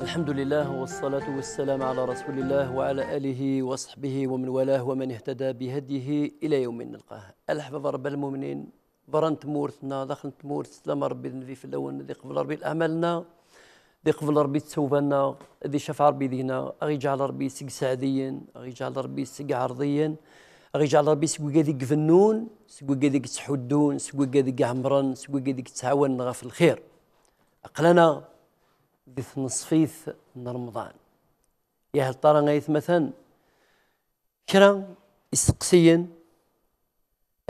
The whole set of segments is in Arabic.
الحمد لله والصلاة والسلام على رسول الله وعلى آله وصحبه ومن والاه ومن اهتدى بهديه إلى يوم نلقاه الحفظ رب المؤمنين برنت مورثنا دخلت مورث سلام ربي ذي في الأول ذي قبل ربي الأعمالنا ذي قبل ربي تسوبنا ذي شفع ربي ذينا أغي جعل ربي سق سعديا أغي جعل ربي سق عرضيا أغي جعل ربي سقوكا ذيك فنون سقوكا ذيك تحدون سقوكا ذيك عمران سقوكا ذيك تعاون غا في الخير أقلنا ديث نصفيث من رمضان يا هل ترى غيث مثلا كرا اسقسيا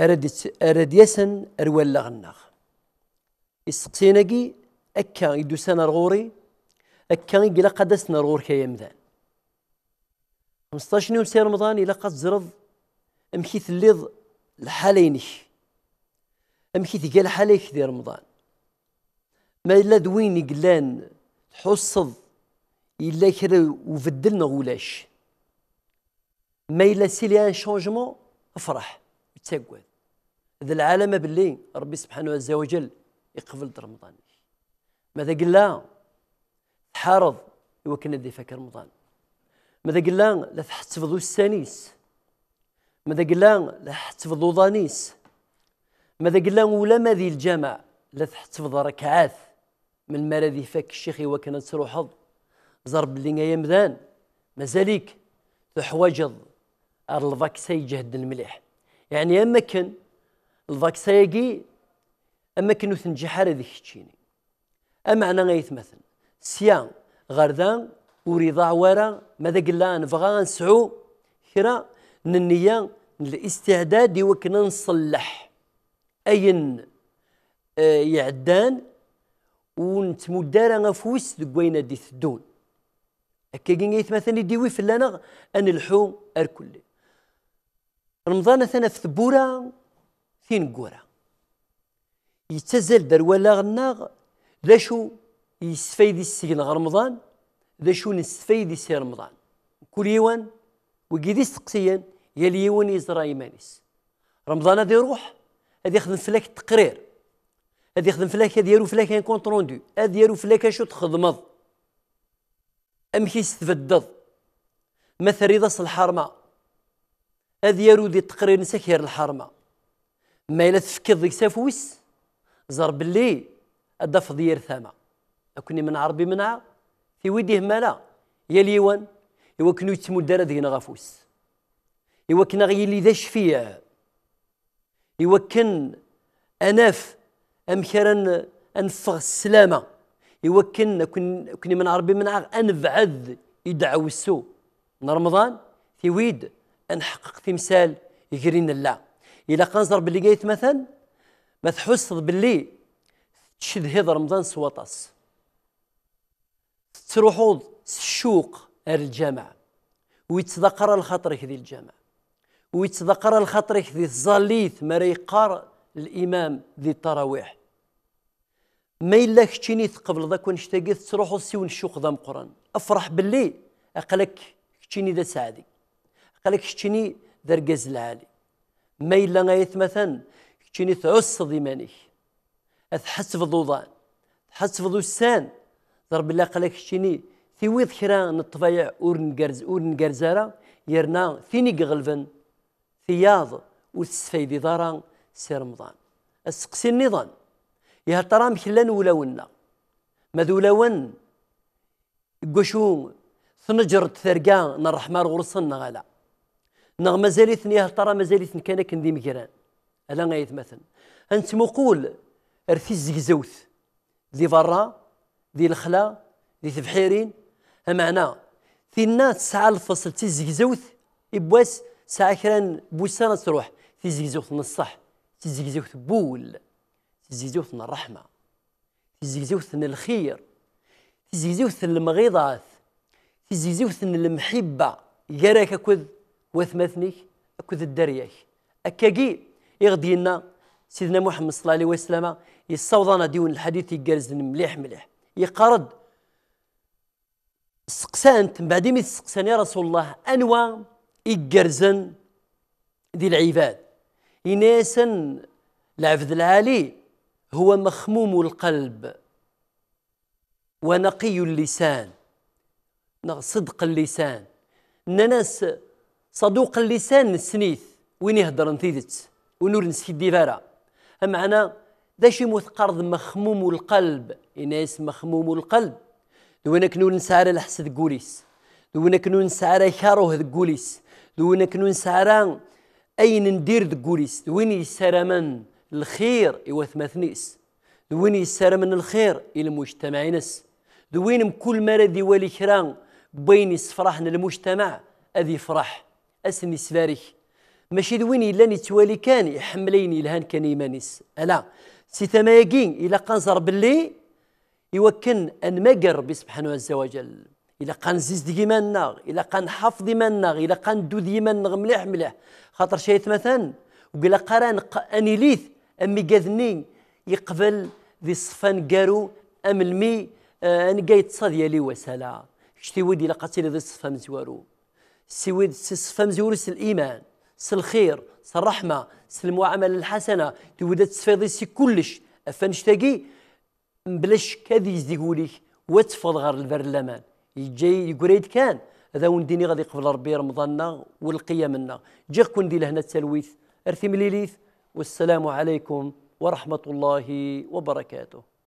أراد أراد يسن أروال لغناغ يسقسيناكي أكا يدوسانا الغوري أكا يقلا قد أسنا كي كيا 15 يوم سي رمضان إلا قد زرض أمشي الليض لحالينك أمشي قال حاليك دي رمضان ما إلا دويني قلان تحصد الا كرا وفدلنا ولاش ما الا سيلي ان شونجمون افرح وتسقد هذا العالم باللي ربي سبحانه عز وجل يقبل رمضان ماذا قلا تحارض يوكلنا دي فاك رمضان ماذا قلا لا تحتفظوا السانيس ماذا قلا لا تحتفظوا ضانيس ماذا قلا ولا ما ذي الجامع لا تحتفظ ركعات من مرضي فك الشيخي وكان تروحض زرب اللي يا مذان مازاليك تحوجض الفاكسا جهد المليح يعني اما كان الفاكسا يجي اما كانوا تنجح على ذيك الشيني اما انا مثلا سيا غردان ورضا ورا ماذا قلنا نبغى نسعو كرا النية الاستعداد وكنا نصلح أين آه، يعدان مدارا غفوس دك وين دي ثدون هكا كي في ديوي فلانا الحو أركل رمضان ثنا في ثبورة ثين قورة يتزل در ولا غناغ لا شو يستفيد السجن رمضان لا شو نستفيد سي رمضان كل يوان وكيدي سقسيا يا اليوان يزرا رمضان هذا يروح هذا يخدم فلاك التقرير هذا يخدم فلاك هذا يرو فلاك ان كونت روندو هذا يارو فلاك شو تخدمض امشي يستفدض ما ثريضس الحرمه هذا يارو دي تقرير نسكير الحرمه ما الا تفكر ديك سافوس زر باللي ادا فضير ثما اكني من عربي منع في ويديه مالا يا ليوان ايوا كنو يتمو الدار دينا غافوس ايوا كنا اللي ذا فيه ايوا كن اناف ام كان أنفغ السلامة يوكن كني من عربي من بعد يدعو السوء من رمضان في ويد نحقق تمثال يجرين الله الى قنزر باللي قايت مثلا ما تحس باللي تشد هذا رمضان سواطاس تروحوا الشوق الجامع ويتذكر الخطر هذه الجامع ويتذكر الخطر هذه الظليث ما يقار الامام ذي التراويح ما الا كتشيني تقبل ذاك ونشتاقي تروحو سيون الشوق ذا القران افرح باللي اقلك كتشيني ذا سعدي اقلك كتشيني ذا رقاز العالي ما الا غايث مثلا كتشيني تعس ضيماني اتحس في ضوضان تحس في ضوسان ضرب الله قلك كتشيني ويض خيران نطفايع اور نقرز اور نقرزارا يرنا ثيني غلفن ثياض وسفيدي ضران سي رمضان السقسي النظام يا ترى ما ولونا ماذ ولون قشو ثنجر ثرقا نرحمة غرصن نغالا نغ مازاليتن يا ترى مازاليتن كان كندي مكران الا غايت مثلا مقول ارثي الزقزوث ذي برا ذي الخلا ذي تبحيرين معنى في الناس ساعة الفصل تي الزقزوث يبواس ساعة كران بوسانة تروح تي الزقزوث نصح تيزيزيوث بول تيزيزيوث الرحمة تيزيزيوث الخير تيزيزيوث المغيضات تيزيزيوث المحبة يراك أكوذ وثمثنيك أكوذ الدريك أكاقي يغدي لنا سيدنا محمد صلى الله عليه وسلم يصوضنا ديون الحديث يقرز مليح مليح يقارد سقسانت من بعد ما يا رسول الله أنوى يقرزن دي العباد إناسا العبد العالي هو مخموم القلب ونقي اللسان صدق اللسان نناس صدوق اللسان السنيث وين يهضر نتيدت ونور نسكي الدفارة أما أنا شي مثقر مخموم القلب إناس مخموم القلب دوينا كنو نسعر الحس قوليس دوينا كنو نسعر كاروه قوليس دوينا كنو نسعر أين ندير دقوليس دويني سرمن الخير إوثمثنيس دويني سرمن الخير إلى المجتمع نس دوين كل مرد والي كران بين يسفرحن المجتمع أذي فرح أسني سفارك ماشي دويني إلا نتوالي كان يحمليني الهان كان يمانيس ألا سي يقين إلا قنزر باللي يوكن أن مقر بسبحانه عز وجل الا دي ايماننا الا حافظ ايماننا الا ندود ايماننا مليح مليح خاطر شايت مثلا وقال قران انيليث امي قاذني يقبل ذي صفان قارو ام المي آه انا قايت لي وسلا شتي ودي لا قاتل ذي الصفا سي صفان زوارو سي الايمان سي الخير سي الرحمه سي المعامله الحسنه تود تسفيضي سي كلش افنشتاقي بلاش شك هذه يزديقوليك وتفض غير البرلمان يجي يقريد كان هذا ونديني غادي يقبل ربي رمضاننا لنا جيغ كون دي لهنا التلويث ارثي مليليث والسلام عليكم ورحمه الله وبركاته